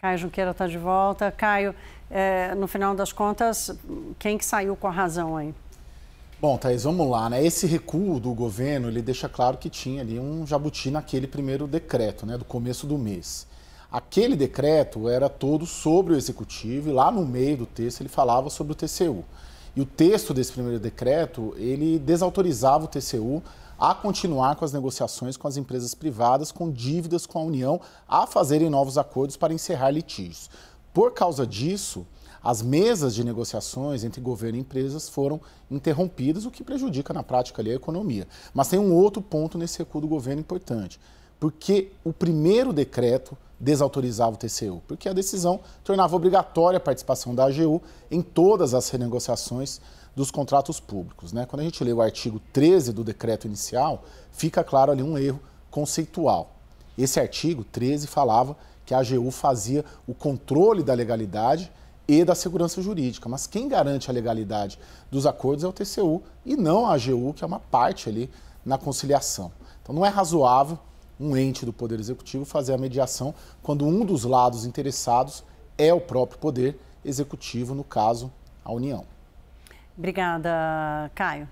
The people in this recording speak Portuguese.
Caio Junqueira está de volta. Caio, é, no final das contas, quem que saiu com a razão aí? Bom, Thaís, vamos lá. Né? Esse recuo do governo, ele deixa claro que tinha ali um jabuti naquele primeiro decreto, né, do começo do mês. Aquele decreto era todo sobre o executivo e lá no meio do texto ele falava sobre o TCU. E o texto desse primeiro decreto, ele desautorizava o TCU a continuar com as negociações com as empresas privadas com dívidas com a União a fazerem novos acordos para encerrar litígios. Por causa disso, as mesas de negociações entre governo e empresas foram interrompidas, o que prejudica na prática ali, a economia. Mas tem um outro ponto nesse recuo do governo importante, porque o primeiro decreto desautorizava o TCU, porque a decisão tornava obrigatória a participação da AGU em todas as renegociações dos contratos públicos. Né? Quando a gente lê o artigo 13 do decreto inicial, fica claro ali um erro conceitual. Esse artigo 13 falava que a AGU fazia o controle da legalidade e da segurança jurídica. Mas quem garante a legalidade dos acordos é o TCU e não a AGU, que é uma parte ali na conciliação. Então não é razoável um ente do Poder Executivo fazer a mediação quando um dos lados interessados é o próprio Poder Executivo, no caso, a União. Obrigada, Caio.